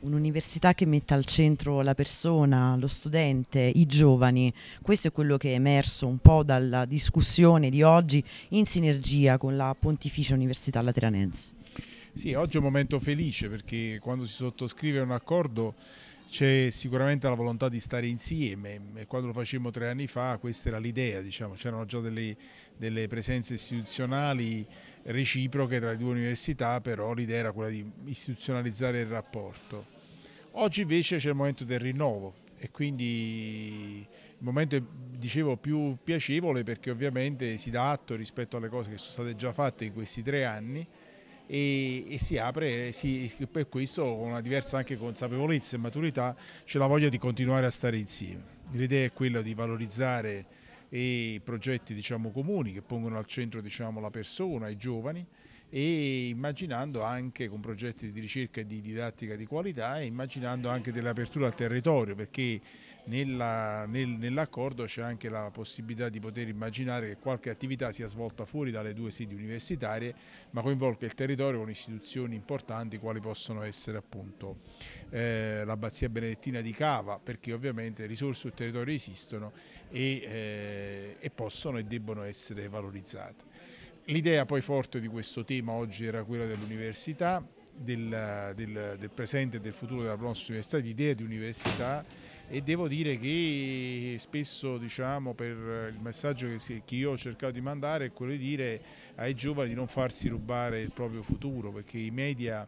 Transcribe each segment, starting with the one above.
Un'università che mette al centro la persona, lo studente, i giovani, questo è quello che è emerso un po' dalla discussione di oggi in sinergia con la Pontificia Università Lateranense. Sì, oggi è un momento felice perché quando si sottoscrive un accordo c'è sicuramente la volontà di stare insieme e quando lo facemmo tre anni fa questa era l'idea, diciamo. c'erano già delle, delle, presenze istituzionali reciproche tra le due università, però l'idea era quella di istituzionalizzare il rapporto. Oggi invece c'è il momento del rinnovo e quindi il momento è, dicevo, più piacevole perché ovviamente si dà atto rispetto alle cose che sono state già fatte in questi tre anni e, e si apre, si, per questo con una diversa anche consapevolezza e maturità c'è la voglia di continuare a stare insieme. L'idea è quella di valorizzare eh, i progetti diciamo, comuni che pongono al centro diciamo, la persona, i giovani, e immaginando anche con progetti di ricerca e di didattica di qualità e immaginando anche dell'apertura al territorio perché nell'accordo c'è anche la possibilità di poter immaginare che qualche attività sia svolta fuori dalle due sedi universitarie ma coinvolga il territorio con istituzioni importanti quali possono essere appunto eh, l'Abbazia Benedettina di Cava perché ovviamente risorse sul territorio esistono e, eh, e possono e debbono essere valorizzate. L'idea poi forte di questo tema oggi era quella dell'università, del, del, del, presente e del futuro della nostra università, di idee di università e devo dire che spesso diciamo, per il messaggio che, si, che, io ho cercato di mandare è quello di dire ai giovani di non farsi rubare il proprio futuro perché i media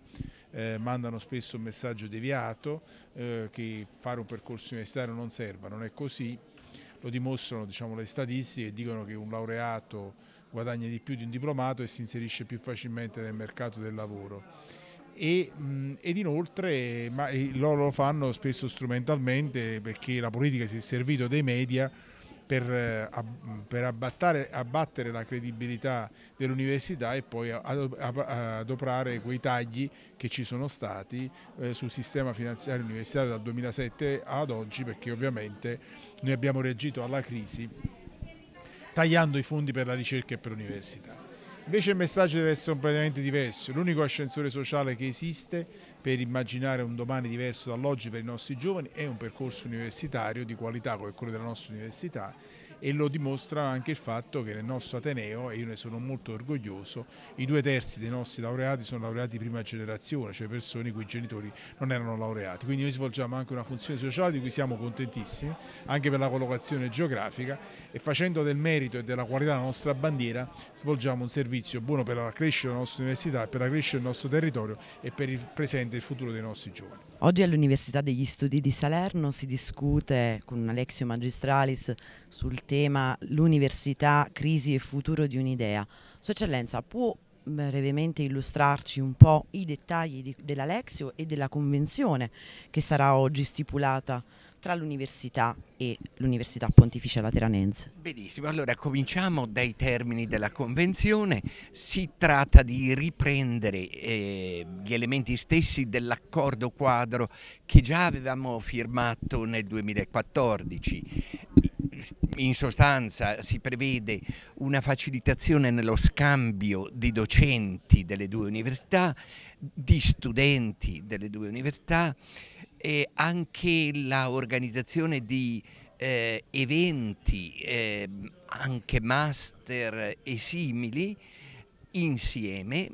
eh, mandano spesso un messaggio deviato eh, che fare un percorso universitario non serva, non è così, lo dimostrano diciamo, le statistiche dicono che un laureato guadagna di più di un diplomato e si inserisce più facilmente nel mercato del lavoro. E, mh, ed inoltre ma, loro lo fanno spesso strumentalmente perché la politica si è servita dei media per, eh, per abbattare, abbattere la credibilità dell'università e poi adoprare quei tagli che ci sono stati eh, sul sistema finanziario universitario dal 2007 ad oggi perché ovviamente noi abbiamo reagito alla crisi tagliando i fondi per la ricerca e per l'università. Invece il messaggio deve essere completamente diverso. L'unico ascensore sociale che esiste per immaginare un domani diverso dall'oggi per i nostri giovani è un percorso universitario di qualità come quello della nostra università e lo dimostra anche il fatto che nel nostro Ateneo, e io ne sono molto orgoglioso, i due terzi dei nostri laureati sono laureati di prima generazione, cioè persone cui i genitori non erano laureati. Quindi noi svolgiamo anche una funzione sociale di cui siamo contentissimi, anche per la collocazione geografica e facendo del merito e della qualità della nostra bandiera svolgiamo un servizio buono per la crescita della nostra università, per la crescita del nostro territorio e per il presente e il futuro dei nostri giovani. Oggi all'Università degli Studi di Salerno si discute con un Alexio Magistralis sul tema l'università, crisi e futuro di un'idea. Sua Eccellenza, può mm, brevemente illustrarci un po' i dettagli di, della Lexio e della convenzione che sarà oggi stipulata tra l'università e l'Università Pontificia Lateranense. Benissimo, allora cominciamo dai termini della Convenzione. Si tratta di riprendere eh, gli elementi stessi dell'accordo quadro che già avevamo firmato nel 2014 in sostanza si prevede una facilitazione nello scambio di docenti delle due università, di studenti delle due università e anche l'organizzazione di eh, eventi, eh, anche master e simili, insieme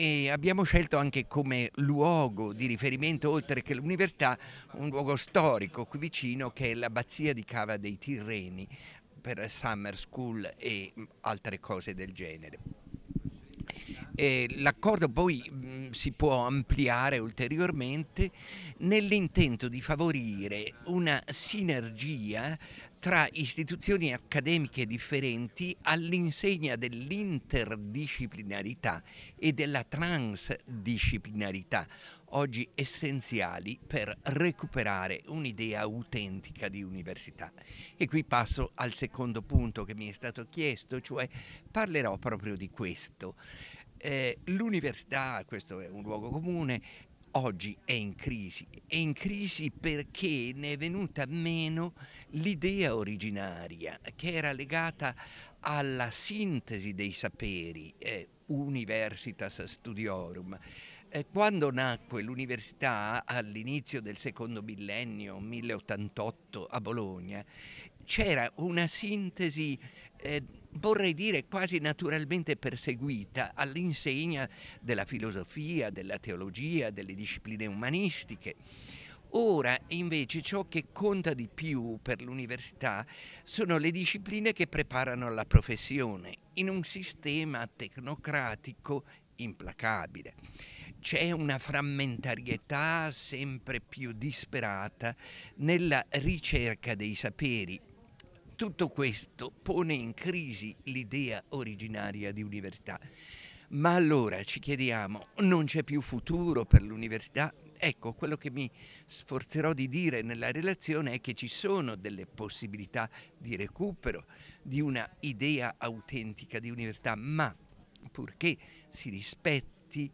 e abbiamo scelto anche come luogo di riferimento, oltre che l'università, un luogo storico qui vicino che è l'abbazia di Cava dei Tirreni per summer school e altre cose del genere l'accordo poi mh, si può ampliare ulteriormente nell'intento di favorire una sinergia tra istituzioni accademiche differenti all'insegna dell'interdisciplinarità e della transdisciplinarità, oggi essenziali per recuperare un'idea autentica di università. E qui passo al secondo punto che mi è stato chiesto, cioè parlerò proprio di questo. Eh, l'università, questo è un luogo comune, oggi è in crisi. È in crisi perché ne è venuta meno l'idea originaria che era legata alla sintesi dei saperi, eh, Universitas Studiorum. Eh, quando nacque l'università all'inizio del secondo millennio, 1088, a Bologna, c'era una sintesi eh, vorrei dire quasi naturalmente perseguita all'insegna della filosofia, della teologia, delle discipline umanistiche. Ora invece ciò che conta di più per l'università sono le discipline che preparano alla professione in un sistema tecnocratico implacabile. C'è una frammentarietà sempre più disperata nella ricerca dei saperi tutto questo pone in crisi l'idea originaria di università. Ma allora ci chiediamo, non c'è più futuro per l'università? Ecco, quello che mi sforzerò di dire nella relazione è che ci sono delle possibilità di recupero di una idea autentica di università, ma purché si rispetti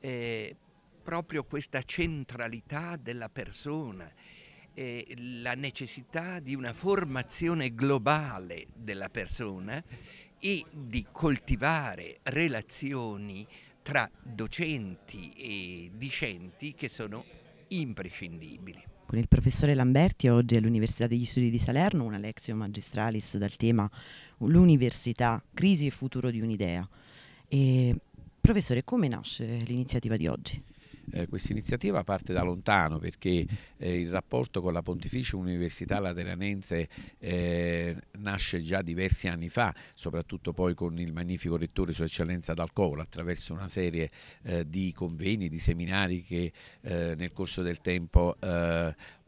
eh, proprio questa centralità della persona eh, la necessità di una formazione globale della persona e di coltivare relazioni tra docenti e discenti che sono imprescindibili. Con il professore Lamberti oggi all'Università degli Studi di Salerno una lezione magistralis dal tema L'università, crisi e futuro di un'idea. E, professore, come nasce l'iniziativa di oggi? Eh, questa iniziativa parte da lontano perché eh, il rapporto con la Pontificia Università Lateranense eh, nasce già diversi anni fa, soprattutto poi con il magnifico rettore Sua Eccellenza D'Alcovola, attraverso una serie eh, di convegni, di seminari che eh, nel corso del tempo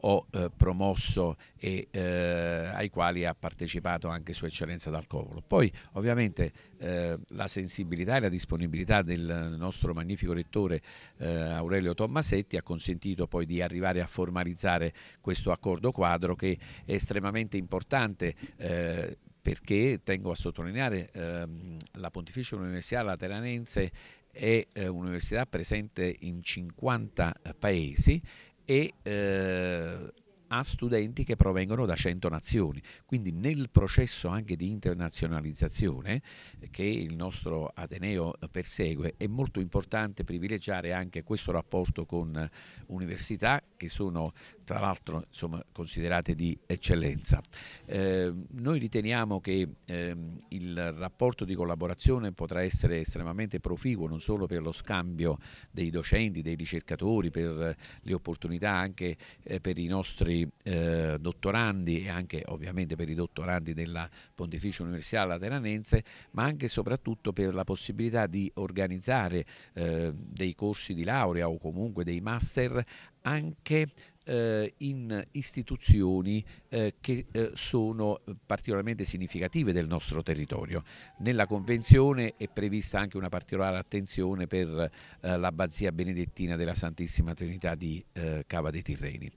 ho eh, promosso e eh, ai quali ha partecipato anche Sua Eccellenza Dal Covolo. Poi ovviamente eh, la sensibilità e la disponibilità del nostro magnifico rettore eh, Aurelio Tommasetti ha consentito poi di arrivare a formalizzare questo accordo quadro che è estremamente importante eh, perché tengo a sottolineare ehm, la Pontificia Università Lateranense è eh, un'università presente in 50 eh, paesi e eh, a studenti che provengono da 100 nazioni. Quindi nel processo anche di internazionalizzazione che il nostro Ateneo persegue è molto importante privilegiare anche questo rapporto con eh, università che sono tra l'altro considerate di eccellenza. Eh, noi riteniamo che eh, il rapporto di collaborazione potrà essere estremamente proficuo non solo per lo scambio dei docenti, dei ricercatori, per le opportunità anche eh, per i nostri eh, dottorandi e anche ovviamente per i dottorandi della Pontificia Università Lateranense, ma anche e soprattutto per la possibilità di organizzare eh, dei corsi di laurea o comunque dei master anche eh, in istituzioni eh, che eh, sono particolarmente significative del nostro territorio. Nella Convenzione è prevista anche una particolare attenzione per eh, l'abbazia benedettina della Santissima Trinità di eh, Cava dei Tirreni.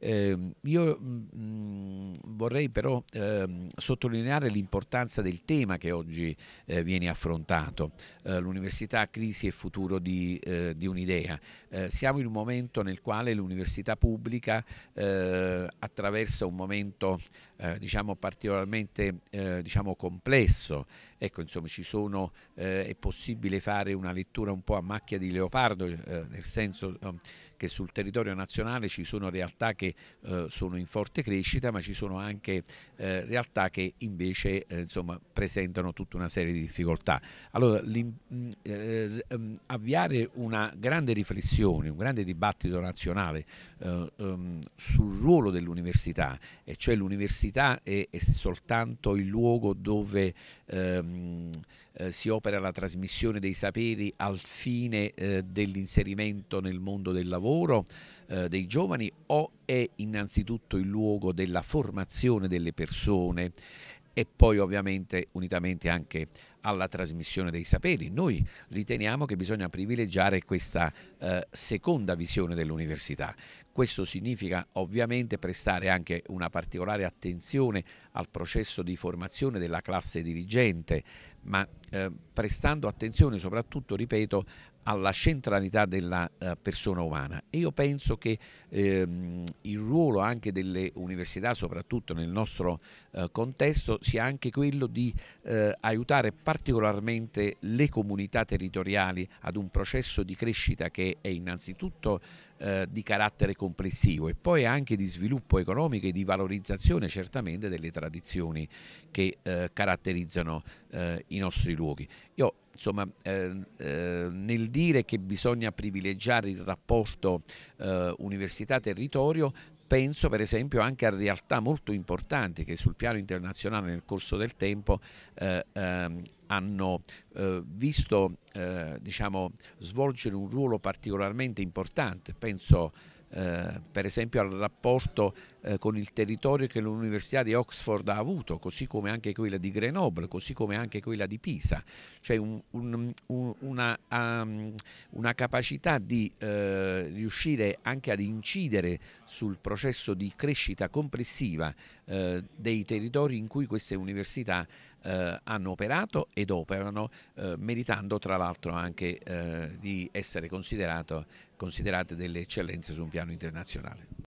Ehm, io mh, mm, mm, vorrei però ehm, sottolineare l'importanza del tema che oggi eh, viene affrontato, l'università crisi e futuro di, di un'idea. siamo in un momento nel quale l'università pubblica pubblica eh, attraversa un momento eh, diciamo particolarmente eh, diciamo complesso. Ecco, insomma, sono, eh, è possibile fare una lettura un po' a macchia di leopardo, eh, nel senso che sul territorio nazionale ci sono realtà che eh, sono in forte crescita, ma ci sono anche realtà che invece insomma, presentano tutta una serie di difficoltà. Allora, mm, ehm, avviare una grande riflessione, un grande dibattito nazionale ehm, sul ruolo dell'università, e cioè l'università l'università è, è, soltanto il luogo dove ehm, eh, si opera la trasmissione dei saperi al fine eh, dell'inserimento nel mondo del lavoro eh, dei giovani o è innanzitutto il luogo della formazione delle persone e poi ovviamente unitamente anche alla trasmissione dei saperi. Noi riteniamo che bisogna privilegiare questa eh, seconda visione dell'università. Questo significa ovviamente prestare anche una particolare attenzione al processo di formazione della classe dirigente, ma eh, prestando attenzione soprattutto, ripeto, alla centralità della eh, persona umana. E io penso che ehm, il ruolo anche delle università, soprattutto nel nostro eh, contesto, sia anche quello di eh, aiutare particolarmente le comunità territoriali ad un processo di crescita che è innanzitutto eh, di carattere complessivo e poi anche di sviluppo economico e di valorizzazione certamente delle tradizioni che eh, caratterizzano eh, i nostri luoghi. Io insomma, eh, eh, nel dire che bisogna privilegiare il rapporto eh, università-territorio penso per esempio anche a realtà molto importanti che sul piano internazionale nel corso del tempo eh, ehm, hanno eh, visto eh, diciamo, svolgere un ruolo particolarmente importante, penso eh, per esempio al rapporto eh, con il territorio che l'Università di Oxford ha avuto, così come anche quella di Grenoble, così come anche quella di Pisa, cioè un, un, un, una, um, una, capacità di eh, riuscire anche ad incidere sul processo di crescita complessiva eh, dei territori in cui queste università eh, hanno operato ed operano, eh, meritando tra l'altro anche eh, di essere considerate delle eccellenze su un piano internazionale.